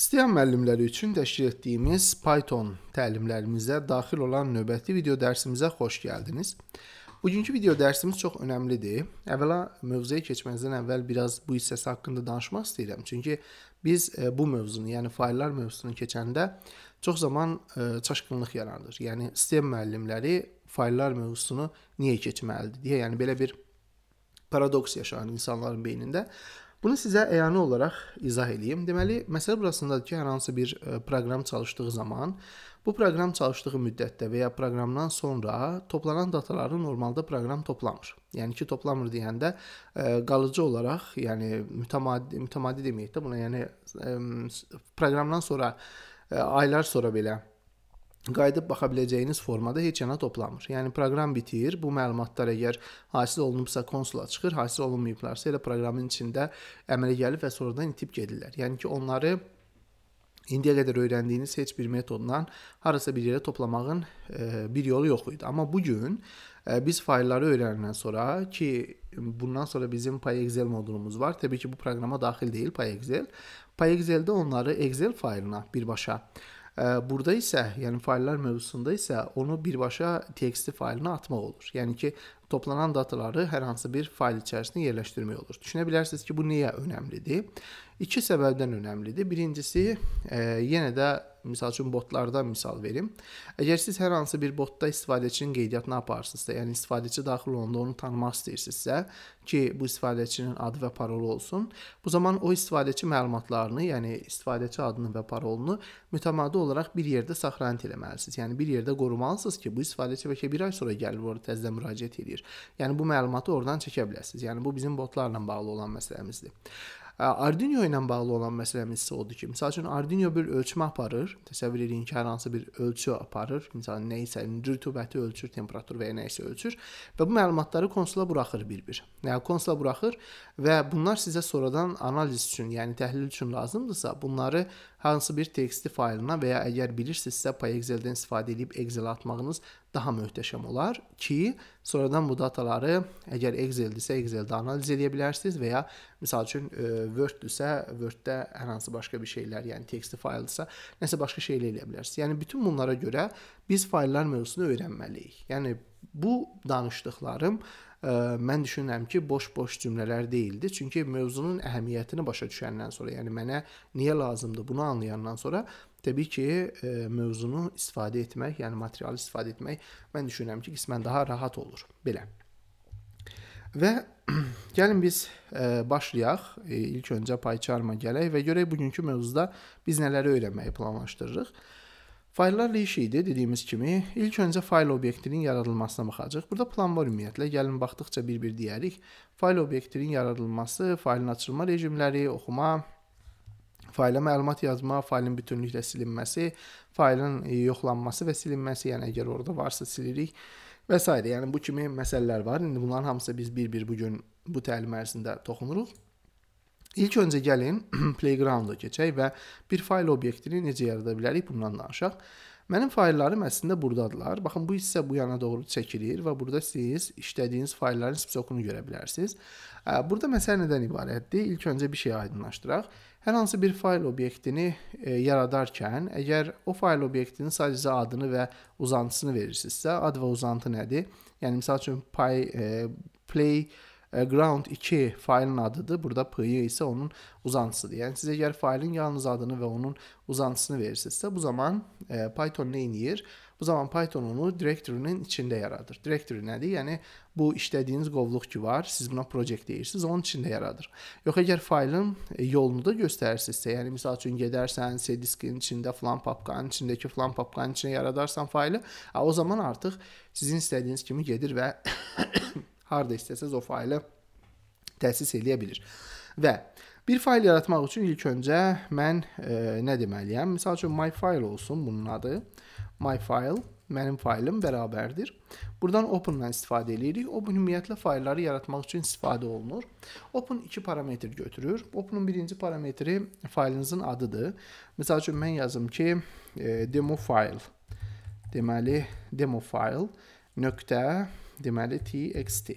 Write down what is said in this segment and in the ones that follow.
İstəyən müəllimləri üçün təşkil etdiyimiz Python təlimlərimizə daxil olan növbəti video dərsimizə xoş gəldiniz. Bugünkü video dərsimiz çox önəmlidir. Əvvəla mövzuya keçməzdən əvvəl biraz bu hissəsi haqqında danışmaq istəyirəm. Çünki biz e, bu mövzunu, yəni fayllar mövzusunu keçəndə çox zaman e, çaşqınlıq yaranır. Yəni sistem müəllimləri fayllar mövzusunu niyə keçməlidir deyə, yəni belə bir paradoks yaşanır insanların beynində. Bunu sizə əyanə olaraq izah edeyim. Deməli, məsələ burasındadır ki, hər hansı bir e, proqram çalışdığı zaman bu proqram çalışdığı müddətdə və ya proqramdan sonra toplanan dataları normalda proqram toplamır. Yəni ki, toplamır deyəndə ə, e, qalıcı olaraq, yəni mütəmadi mütəmadi deməyək də buna, yəni ə, proqramdan sonra ə, e, aylar sonra belə qayıdıb baxa biləcəyiniz formada heç yana toplanmır. Yəni proqram bitir, bu məlumatlar əgər hasil olunubsa konsula çıxır, hasil olunmayıblarsa elə proqramın içində əmələ gəlib və sonradan itib gedirlər. Yəni ki, onları İndiyə qədər öyrəndiyiniz heç bir metoddan harasa bir yerə toplamağın e, bir yolu yox idi. Amma bu gün e, biz faylları öyrəndikdən sonra ki bundan sonra bizim PyExcel modulumuz var. Təbii ki bu proqrama daxil deyil PyExcel. PyExceldə onları Excel faylına birbaşa Burada isə, yəni fayllar mövzusunda isə onu birbaşa txt faylinə atmaq olur. Yəni ki, toplanan dataları hər hansı bir fayl içərisində yerləşdirmək olur. Düşünə bilərsiniz ki, bu niyə önəmlidir? İki səbəbdən önəmlidir. Birincisi, e, yenə də misal üçün botlardan misal verim. Əgər siz hər hansı bir botda istifadəçinin qeydiyyatını aparırsınızsa, yəni istifadəçi daxil olanda onu tanımaq istəyirsinizsə ki, bu istifadəçinin adı və parolu olsun, bu zaman o istifadəçi məlumatlarını, yəni istifadəçi adını və parolunu mütəmadi olaraq bir yerdə saxlanıt etməlisiniz. Yəni bir yerdə qorumalısınız ki, bu istifadəçi bəlkə bir ay sonra gəlib orada təzədən müraciət edir. Yəni bu məlumatı oradan çəkə biləsiniz. Yəni bu bizim botlarla bağlı olan məsələmizdir. Arduino ilə bağlı olan məsələmiz isə odur ki, məsəl üçün Arduino bir ölçmə aparır. Təsəvvür edin ki, hər hansı bir ölçü aparır. Məsələn, nə isə rütubəti ölçür, temperatur və ya nə isə ölçür və bu məlumatları konsola buraxır bir-bir. Yəni konsola buraxır və bunlar sizə sonradan analiz üçün, yəni təhlil üçün lazımdırsa, bunları hansı bir teksti faylinə və ya əgər bilirsinizsə PyExcel'dən istifadə edib Excel-ə atmağınız daha möhtəşəm olar ki, sonradan bu dataları əgər Excel-dirsə Excel-də analiz edə bilərsiniz və ya məsəl üçün e, Word-dirsə Word-də hər hansı başqa bir şeylər, yəni teksti fayldirsə, nəsə başqa şeylər eləyə bilərsiniz. Yəni bütün bunlara görə biz faillər mövzusunu öyrənməliyik. Yəni bu danışdıqlarım ə, e, mən düşünürəm ki, boş-boş cümlələr deyildi. Çünki mövzunun əhəmiyyətini başa düşəndən sonra, yəni mənə niyə lazımdır bunu anlayandan sonra təbii ki, ə, e, mövzunu istifadə etmək, yəni materialı istifadə etmək mən düşünürəm ki, qismən daha rahat olur. Belə. Və gəlin biz ə, e, başlayaq. E, ilk öncə PyCharm-a gələk və görək bugünkü mövzuda biz nələri öyrənməyi planlaşdırırıq. Fayllar reyşidir dediyimiz kimi, ilk öncə fayl obyektinin yaradılmasına baxacaq. Burada plan var ümumiyyətlə, gəlin baxdıqca bir-bir deyərik. Fayl obyektinin yaradılması, faylın açılma rejimləri, oxuma, faylə məlumat yazma, faylın bütünlüklə silinməsi, faylın e, yoxlanması və silinməsi, yəni əgər orada varsa silirik və s. Yəni bu kimi məsələlər var. İndi bunların hamısı biz bir-bir bu gün bu təlim ərzində toxunuruq. İlk öncə gəlin playgrounda keçək və bir fayl obyektini necə yarada bilərik bundan danışaq. Mənim fayllarım əslində burdadılar. Baxın bu hissə bu yana doğru çəkilir və burada siz işlədiyiniz faylların spesokunu görə bilərsiniz. Burada məsələ nədən ibarətdir? İlk öncə bir şey aydınlaşdıraq. Hər hansı bir fayl obyektini e, yaradarkən, əgər o fayl obyektinin sadəcə adını və uzantısını verirsinizsə, ad və uzantı nədir? Yəni məsəl üçün pay e, play E, ground 2 faylın adıdır. Burada p'yı isə onun uzantısıdır. Yəni siz əgər faylın yalnız adını və onun uzantısını verirsinizsə, bu zaman e, Python nə edir? Bu zaman Python onu direktorinin içində yaradır. Direktori nədir? Yəni bu işlədiyiniz qovluq ki var, siz buna project deyirsiniz, onun içində yaradır. Yox əgər faylın e, yolunu da göstərirsinizsə, yəni misal üçün gedərsən C diskin içində falan papkanın içindəki falan papkanın içində yaradarsan faylı, o zaman artıq sizin istədiyiniz kimi gedir və harda istəsəz o faylı təsis eləyə bilir. Və bir fayl yaratmaq üçün ilk öncə mən e, nə deməliyəm? Məsəl üçün my file olsun bunun adı. My file mənim faylım bərabərdir. Buradan open-dan istifadə eləyirik. Open ümumiyyətlə faylları yaratmaq üçün istifadə olunur. Open 2 parametr götürür. Open-un birinci parametri faylınızın adıdır. Məsəl üçün mən yazım ki, e, demo file. Deməli, demo file nöqtə deməli txt.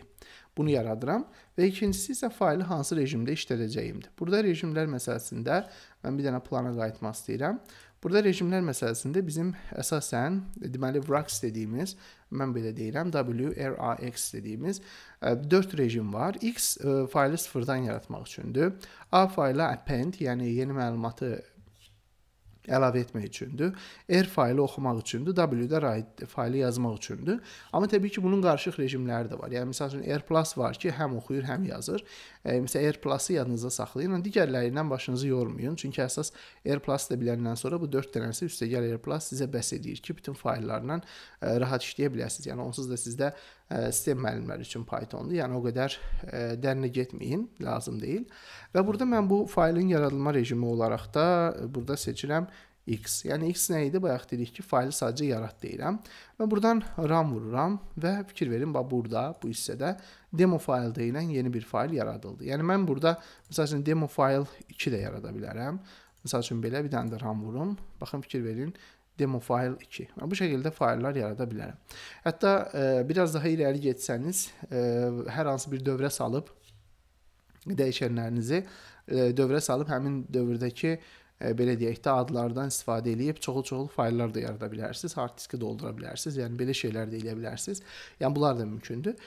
Bunu yaradıram və ikincisi isə faylı hansı rejimdə işlədəcəyimdir. Burada rejimlər məsələsində mən bir dənə plana qayıtmaq istəyirəm. Burada rejimlər məsələsində bizim əsasən, deməli Vrax dediyimiz, mən belə deyirəm, WRAX dediyimiz 4 e, rejim var. X e, faylı sıfırdan yaratmaq üçündür. A fayla append, yəni yeni məlumatı əlavə etmək üçündür. R faylı oxumaq üçündür, W-də write faylı yazmaq üçündür. Amma təbii ki, bunun qarışıq rejimləri də var. Yəni məsəl üçün R+ var ki, həm oxuyur, həm yazır. E, məsələn R+-ı yadınızda saxlayın, digərlərindən başınızı yormayın. Çünki əsas R+ da biləndən sonra bu 4 dənəsi üstəgəl R+ sizə bəs edir ki, bütün fayllarla e, rahat işləyə biləsiniz. Yəni onsuz da sizdə sistem müəllimləri üçün Pythondur. Yəni o qədər e, dərinə getməyin, lazım deyil. Və burada mən bu faylın yaradılma rejimi olaraq da e, burada seçirəm x. Yəni x nə idi? Bayaq dedik ki, faylı sadəcə yarat deyirəm. Və buradan ram vururam və fikir verin, bax burada bu hissədə demo fayl deyilən yeni bir fayl yaradıldı. Yəni mən burada məsəl üçün demo fayl 2 də yarada bilərəm. Məsəl üçün belə bir dənə də ram vurum. Baxın fikir verin, demo fayl 2. Bu şəkildə fayllar yarada bilərəm. Hətta e, biraz daha irəli getsəniz, e, hər hansı bir dövrə salıb dəyişənlərinizi e, dövrə salıb həmin dövrdəki e, belə deyək də adlardan istifadə edib çoxlu-çoxlu fayllar da yarada bilərsiniz, hard diski doldura bilərsiniz. Yəni belə şeylər də edə bilərsiniz. Yəni bunlar da mümkündür.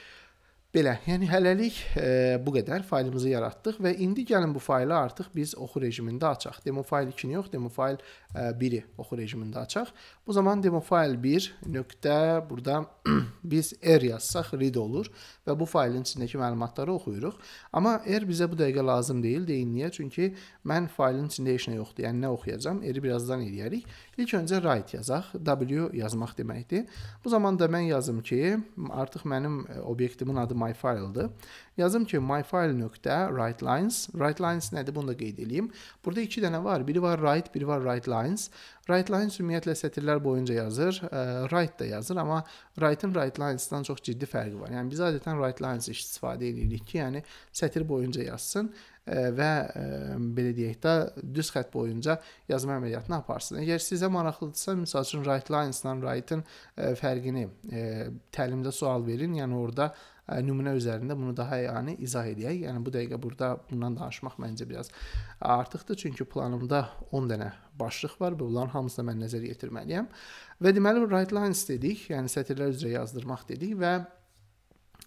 Belə, yəni hələlik e, bu qədər faylımızı yaratdıq və indi gəlin bu faylı artıq biz oxu rejimində açaq. Demo fayl 2-ni yox, demo fayl 1-i e, oxu rejimində açaq. Bu zaman demo fayl 1 nöqtə burada biz R yazsaq read olur və bu faylın içindəki məlumatları oxuyuruq. Amma R bizə bu dəqiqə lazım deyil, deyin niyə? Çünki mən faylın içində heç nə yoxdur. Yəni nə oxuyacağam? R-i birazdan eləyərik. İlk öncə write yazaq. W yazmaq deməkdir. Bu zaman da mən yazım ki, artıq mənim e, obyektimin adı myFile'dı. Yazım ki myFile nöqtə write lines. Write lines nədir? Bunu da qeyd edeyim. Burada iki dənə var. Biri var write, biri var write lines. Write lines ümumiyyətlə sətirlər boyunca yazır. E, write da yazır, amma write-in write lines-dan çox ciddi fərqi var. Yəni biz adətən write lines istifadə edirik ki, yəni sətir boyunca yazsın və belə deyək də düz xətt boyunca yazma əməliyyatını aparsın. Əgər sizə maraqlıdırsa, məsəl üçün right lines-dan right-ın fərqini təlimdə sual verin, yəni orada nümunə üzərində bunu daha yəni izah edək. Yəni bu dəqiqə burada bundan danışmaq məncə biraz artıqdır, çünki planımda 10 dənə başlıq var və bunların hamısını mən nəzərə yetirməliyəm. Və deməli right lines dedik, yəni sətirlər üzrə yazdırmaq dedik və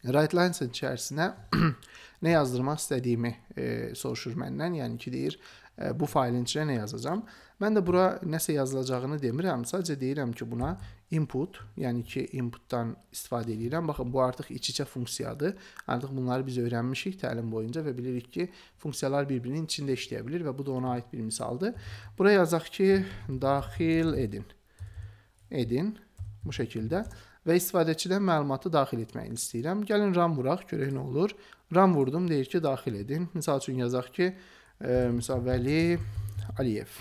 Rightlines içərisinə nə yazdırmaq istədiyimi e, soruşur məndən. Yəni ki, deyir, e, bu faylın içinə nə yazacağam? Mən də bura nəsə yazılacağını demirəm, sadəcə deyirəm ki, buna input, yəni ki, inputdan istifadə edirəm. Baxın, bu artıq iç-içə funksiyadır. Artıq bunları biz öyrənmişik təlim boyunca və bilirik ki, funksiyalar bir-birinin içində işləyə bilir və bu da ona aid bir misaldır. Bura yazaq ki, daxil edin. Edin bu şəkildə və istifadəçidən məlumatı daxil etməyini istəyirəm. Gəlin RAM vuraq, görək nə olur. RAM vurdum, deyir ki, daxil edin. Məsəl üçün yazaq ki, e, məsəl Vəli Aliyev.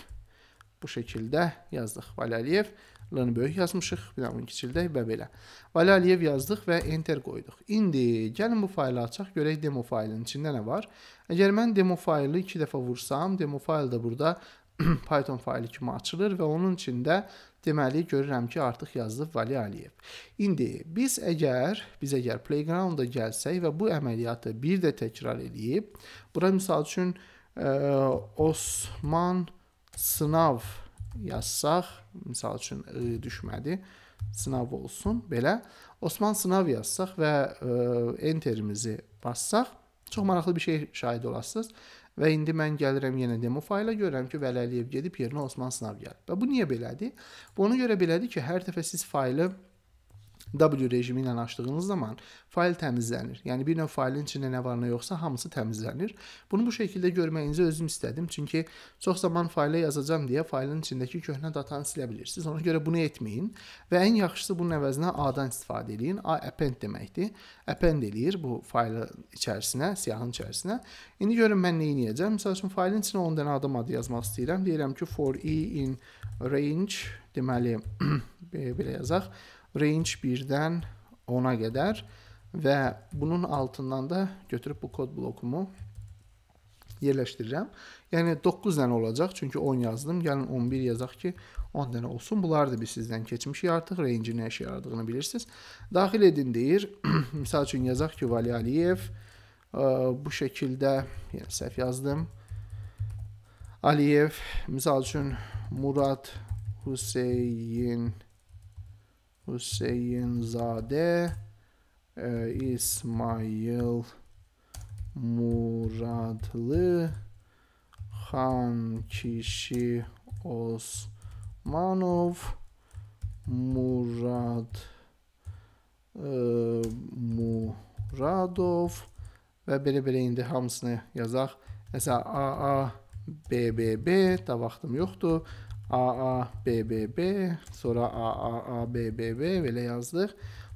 Bu şəkildə yazdıq Vəli Aliyev. L-ni böyük yazmışıq, bir dənə bunu kiçildək və belə. Vəli Aliyev yazdıq və enter qoyduq. İndi gəlin bu faylı açaq, görək demo faylının içində nə var. Əgər mən demo faylı iki dəfə vursam, demo fayl da burada Python fayli kimi açılır və onun içində deməli görürəm ki, artıq yazdı Vali Aliyev. İndi biz əgər biz əgər playground-a gəlsək və bu əməliyyatı bir də təkrar eləyib, bura məsəl üçün ə, e, Osman sınav yazsaq, məsəl üçün ı düşmədi sınav olsun belə. Osman sınav yazsaq və ə, e, enterimizi bassaq Çox maraqlı bir şey şahid olasınız. Və indi mən gəlirəm yenə demo fayla görürəm ki, Vəliəliyev gedib yerinə Osman Sınav gəlib. Və bu niyə belədir? Bu ona görə belədir ki, hər dəfə siz faylı W rejimi ilə açdığınız zaman fayl təmizlənir. Yəni bir növ faylın içində nə var, nə yoxsa hamısı təmizlənir. Bunu bu şəkildə görməyinizi özüm istədim. Çünki çox zaman fayla yazacağam deyə faylın içindəki köhnə datanı silə bilirsiniz. Ona görə bunu etməyin və ən yaxşısı bunun əvəzinə A-dan istifadə eləyin. A append deməkdir. Append eləyir bu faylın içərisinə, siyahının içərisinə. İndi görün mən nə edəcəm. Məsəl üçün faylın içinə 10 dənə adam adı yazmaq istəyirəm. Deyirəm ki, for i in range deməli belə yazaq range 1-dən 10-a qədər və bunun altından da götürüb bu kod blokumu yerləşdirirəm. Yəni 9 dənə olacaq, çünki 10 yazdım. Gəlin 11 yazaq ki, 10 dənə olsun. Bunları da biz sizdən keçmişik artıq. Range nə işə yaradığını bilirsiniz. Daxil edin deyir. Məsəl üçün yazaq ki, Vali Aliyev e, bu şəkildə, yəni səhv yazdım. Aliyev, misal üçün Murad Hüseyin Aliyev Hüseynzadə e, İsmail Muradlı Xan Kişi Osmanov Murad e, Muradov və belə-belə indi hamısını yazaq. Məsələn, AA, BBB, da vaxtım yoxdur. AABBB, sonra AAABBB belə yazdıq.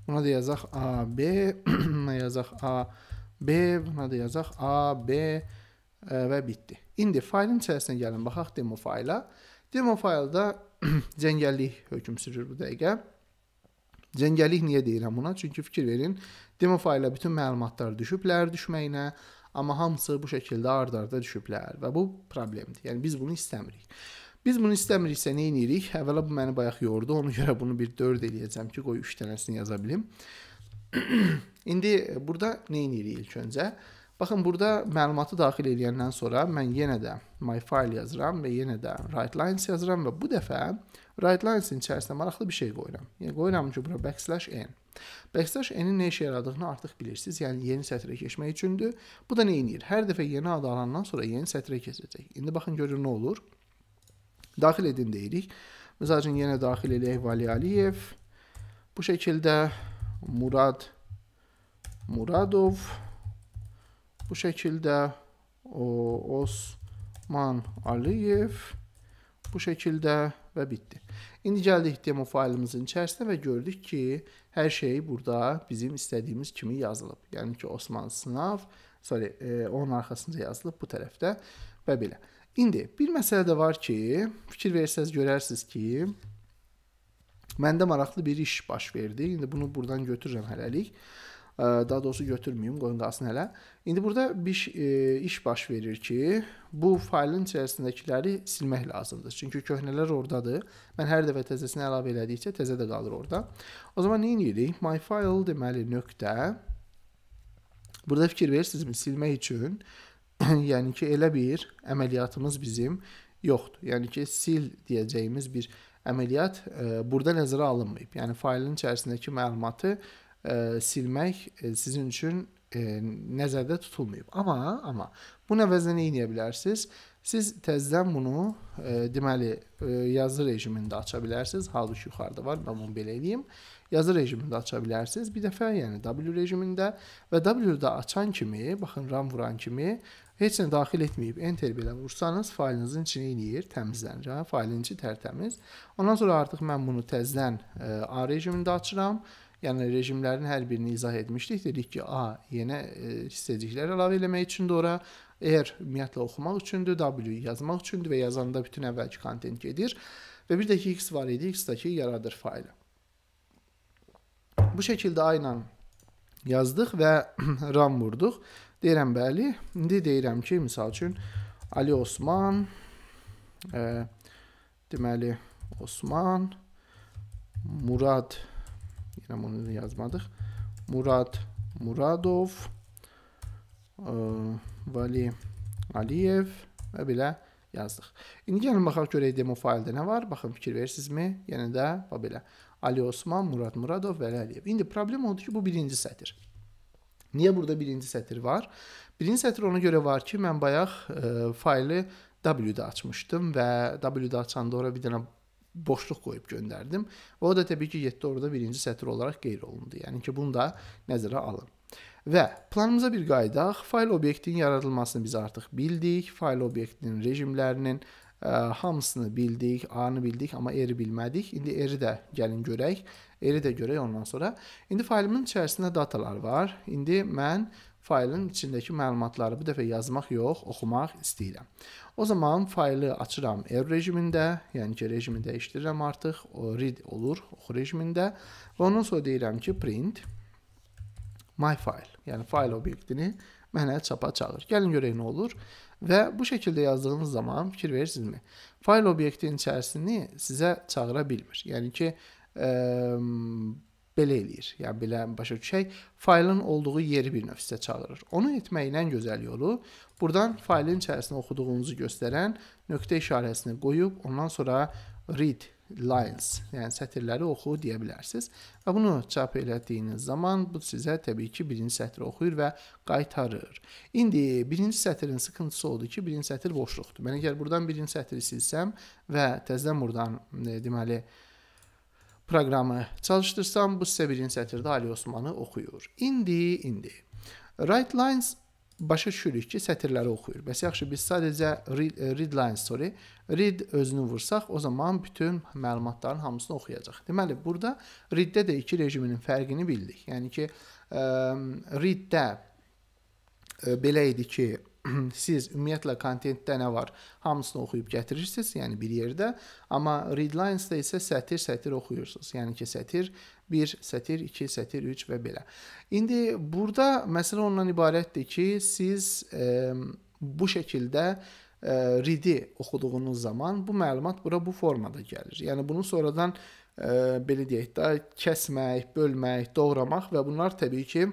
Buna da yazaq AB, buna yazaq AB, buna da yazaq AB e, və bitdi. İndi faylın içərisinə gəlin, baxaq demo fayla. Demo faylda cəngəllik hökm sürür bu dəqiqə. Cəngəllik niyə deyirəm buna? Çünki fikir verin, demo fayla bütün məlumatlar düşüblər düşməyinə, amma hamısı bu şəkildə ard-arda düşüblər və bu problemdir. Yəni biz bunu istəmirik. Biz bunu istəmiriksə nə edirik? Əvvəla bu məni bayaq yordu. Ona görə bunu bir 4 eləyəcəm ki, qoy 3 dənəsini yaza bilim. İndi burada nə edirik ilk öncə? Baxın, burada məlumatı daxil edəndən sonra mən yenə də my file yazıram və yenə də right lines yazıram və bu dəfə right lines-in içərisində maraqlı bir şey qoyuram. Yəni qoyuram ki, bura backslash n. Backslash n-in nə işə yaradığını artıq bilirsiniz. Yəni yeni sətrə keçmək üçündür. Bu da nə edir? Hər dəfə yeni ad alandan sonra yeni sətrə keçəcək. İndi baxın görün nə olur. Daxil edin deyirik. Məsəl üçün yenə daxil eləyək Vali Aliyev. Bu şəkildə Murad Muradov. Bu şəkildə o, Osman Aliyev. Bu şəkildə və bitdi. İndi gəldik demo faylimizin içərisinə və gördük ki, hər şey burada bizim istədiyimiz kimi yazılıb. Yəni ki, Osman sınav, sorry, e, onun arxasında yazılıb bu tərəfdə və belə. İndi bir məsələ də var ki, fikir versəz görərsiniz ki, məndə maraqlı bir iş baş verdi. İndi bunu burdan götürürəm hələlik. Daha doğrusu götürməyim, qoyun qalsın hələ. İndi burada bir e, iş baş verir ki, bu faylın içərisindəkiləri silmək lazımdır. Çünki köhnələr ordadır. Mən hər dəfə təzəsini əlavə elədikcə təzə də qalır orada. O zaman nə edirik? My file deməli nöqtə. Burada fikir verirsinizmi silmək üçün yəni ki, elə bir əməliyyatımız bizim yoxdur. Yəni ki, sil deyəcəyimiz bir əməliyyat e, burada nəzərə alınmayıb. Yəni faylın içərisindəki məlumatı e, silmək e, sizin üçün e, nəzərdə tutulmayıb. Amma amma bunun əvəzinə nə edə bilərsiniz? Siz təzədən bunu e, deməli e, yazı rejimində aça bilərsiniz. Halbuki yuxarıda var. Mən bunu belə eləyim. Yazı rejimində aça bilərsiniz. Bir dəfə, yəni W rejimində və W-də açan kimi, baxın RAM vuran kimi heç nə daxil etməyib enter belə vursanız faylınızın içini eləyir, təmizlənir. Hə? Faylın içi tərtəmiz. Ondan sonra artıq mən bunu təzədən e, A rejimində açıram Yəni rejimlərin hər birini izah etmişdik. Dedik ki, A yenə e, hissəciklər əlavə eləmək üçündür ora, R ümumiyyətlə oxumaq üçündür, W yazmaq üçündür və yazanda bütün əvvəlki kontent gedir. Və bir də ki, X var idi, X-dakı yaradır faylı. Bu şəkildə A ilə yazdıq və RAM vurduq. Deyirəm bəli. İndi deyirəm ki, misal üçün Ali Osman e, deməli Osman Murad Hem onu yazmadık. Murat Muradov, ə, Vali Aliyev və belə yazdıq. İndi gəlin baxaq görək demo faylda nə var. Baxın fikir verirsinizmi? Yenə də və belə. Ali Osman, Murad Muradov, Vəli Əliyev. İndi problem odur ki, bu birinci sətir. Niyə burada birinci sətir var? Birinci sətir ona görə var ki, mən bayaq ə, faylı W-də açmışdım və W-də açanda ora bir dənə boşluq qoyub göndərdim. Və o da təbii ki, getdi orada birinci sətr olaraq qeyd olundu. Yəni ki, bunu da nəzərə alın. Və planımıza bir qayıdaq. Fayl obyektin yaradılmasını biz artıq bildik. Fayl obyektinin rejimlərinin ə, e, hamısını bildik, A-nı bildik, amma R-i bilmədik. İndi R-i də gəlin görək. R-i də görək ondan sonra. İndi faylımın içərisində datalar var. İndi mən faylın içindəki məlumatları bu dəfə yazmaq yox, oxumaq istəyirəm. O zaman faylı açıram ev rejimində, yəni ki, rejimi dəyişdirirəm artıq, o read olur, oxu rejimində. Və ondan sonra deyirəm ki, print my file, yəni fayl obyektini mənə çapa çağır. Gəlin görək nə olur. Və bu şəkildə yazdığınız zaman fikir verirsinizmi? Fayl obyektinin içərisini sizə çağıra bilmir. Yəni ki, ə, belə eləyir. Yəni belə başa düşək, faylın olduğu yeri bir növ sizə çağırır. Onu etməyin ən gözəl yolu burdan faylın içərisində oxuduğunuzu göstərən nöqtə işarəsini qoyub ondan sonra read lines, yəni sətirləri oxu deyə bilərsiniz. Və bunu çap elədiyiniz zaman bu sizə təbii ki, birinci sətri oxuyur və qaytarır. İndi birinci sətrin sıxıntısı odur ki, birinci sətir boşluqdur. Mən əgər buradan birinci sətri silsəm və təzədən buradan e, deməli, e, proqramı çalışdırsam, bu sizə birinci sətirdə Ali Osmanı oxuyur. İndi, indi. Right lines başa düşürük ki, sətirləri oxuyur. Bəs yaxşı, biz sadəcə read, e, read lines, sorry, read özünü vursaq, o zaman bütün məlumatların hamısını oxuyacaq. Deməli, burada readdə də iki rejiminin fərqini bildik. Yəni ki, e, readdə e, belə idi ki, siz ümumiyyətlə kontentdə nə var, hamısını oxuyub gətirirsiniz, yəni bir yerdə, amma readlines-də isə sətir-sətir oxuyursunuz. Yəni ki, sətir 1, sətir 2, sətir 3 və belə. İndi burada məsələ ondan ibarətdir ki, siz e, bu şəkildə e, read-i oxuduğunuz zaman bu məlumat bura bu formada gəlir. Yəni bunu sonradan e, belə deyək də kəsmək, bölmək, doğramaq və bunlar təbii ki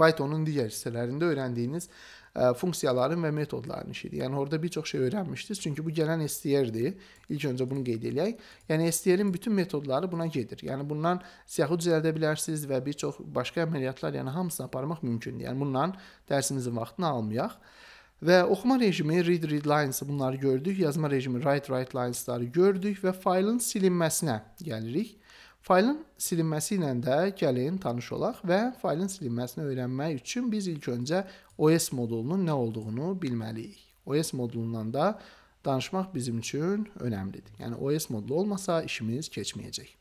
Python-un digər hissələrində öyrəndiyiniz E, funksiyaların və metodların işidir. Yəni orada bir çox şey öyrənmişdiniz. Çünki bu gələn STR-dir. İlk öncə bunu qeyd eləyək. Yəni STR-in bütün metodları buna gedir. Yəni bundan siyahı düzəldə bilərsiniz və bir çox başqa əməliyyatlar, yəni hamısını aparmaq mümkündür. Yəni bundan dərsimizin vaxtını almayaq. Və oxuma rejimi read read lines bunları gördük, yazma rejimi write write linesları gördük və faylın silinməsinə gəlirik. Faylın silinməsi ilə də gəlin tanış olaq və faylın silinməsini öyrənmək üçün biz ilk öncə OS modulunun nə olduğunu bilməliyik. OS modulundan da danışmaq bizim üçün önəmlidir. Yəni OS modulu olmasa işimiz keçməyəcək.